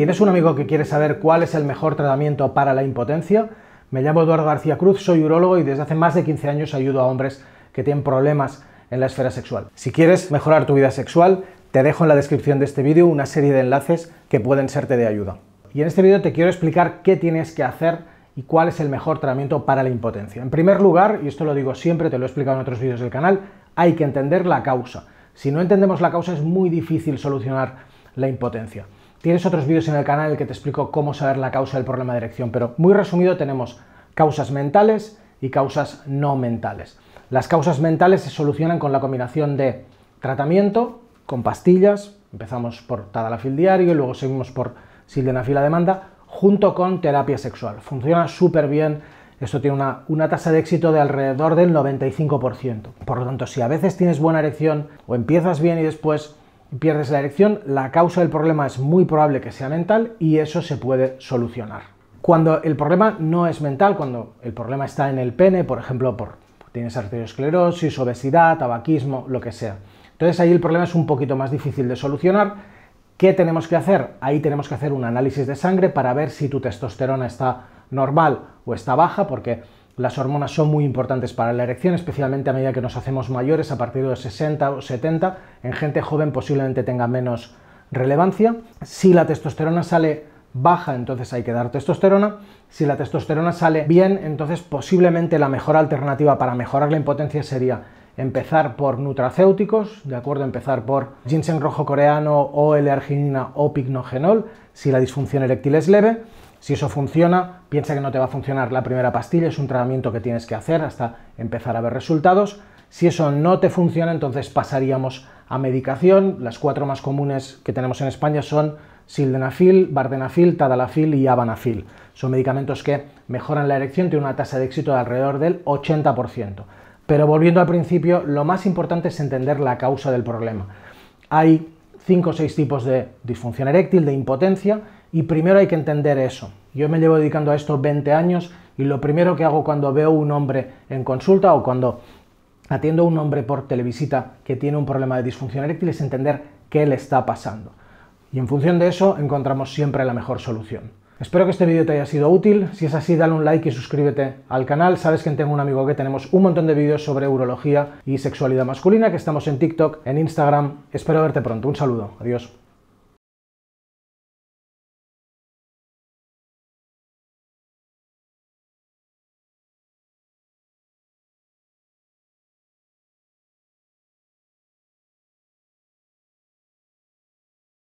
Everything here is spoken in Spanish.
¿Tienes un amigo que quiere saber cuál es el mejor tratamiento para la impotencia? Me llamo Eduardo García Cruz, soy urólogo y desde hace más de 15 años ayudo a hombres que tienen problemas en la esfera sexual. Si quieres mejorar tu vida sexual, te dejo en la descripción de este vídeo una serie de enlaces que pueden serte de ayuda. Y en este vídeo te quiero explicar qué tienes que hacer y cuál es el mejor tratamiento para la impotencia. En primer lugar, y esto lo digo siempre, te lo he explicado en otros vídeos del canal, hay que entender la causa. Si no entendemos la causa es muy difícil solucionar la impotencia. Tienes otros vídeos en el canal en que te explico cómo saber la causa del problema de erección, pero muy resumido tenemos causas mentales y causas no mentales. Las causas mentales se solucionan con la combinación de tratamiento con pastillas, empezamos por tadalafil diario y luego seguimos por sildenafil a demanda, junto con terapia sexual. Funciona súper bien, esto tiene una, una, tasa de éxito de alrededor del 95%. Por lo tanto, si a veces tienes buena erección o empiezas bien y después pierdes la erección, la causa del problema es muy probable que sea mental y eso se puede solucionar. Cuando el problema no es mental, cuando el problema está en el pene, por ejemplo, por, tienes arteriosclerosis, obesidad, tabaquismo, lo que sea. Entonces ahí el problema es un poquito más difícil de solucionar. ¿Qué tenemos que hacer? Ahí tenemos que hacer un análisis de sangre para ver si tu testosterona está normal o está baja, porque las hormonas son muy importantes para la erección, especialmente a medida que nos hacemos mayores, a partir de 60 o 70. En gente joven posiblemente tenga menos relevancia. Si la testosterona sale baja, entonces hay que dar testosterona. Si la testosterona sale bien, entonces posiblemente la mejor alternativa para mejorar la impotencia sería empezar por nutracéuticos, de acuerdo, empezar por ginseng rojo coreano o L-arginina o pignogenol, si la disfunción eréctil es leve. Si eso funciona, piensa que no te va a funcionar la primera pastilla, es un tratamiento que tienes que hacer hasta empezar a ver resultados. Si eso no te funciona, entonces pasaríamos a medicación. Las cuatro más comunes que tenemos en España son sildenafil, vardenafil, tadalafil y abanafil. Son medicamentos que mejoran la erección, tienen una tasa de éxito de alrededor del 80%. Pero volviendo al principio, lo más importante es entender la causa del problema. Hay 5 o 6 tipos de disfunción eréctil, de impotencia, y primero hay que entender eso. Yo me llevo dedicando a esto 20 años y lo primero que hago cuando veo un hombre en consulta o cuando atiendo a un hombre por televisita que tiene un problema de disfunción eréctil es entender qué le está pasando. Y en función de eso encontramos siempre la mejor solución. Espero que este vídeo te haya sido útil. Si es así, dale un like y suscríbete al canal. Sabes que Tengo un Amigo que tenemos un montón de vídeos sobre urología y sexualidad masculina, que estamos en TikTok, en Instagram. Espero verte pronto. Un saludo. Adiós.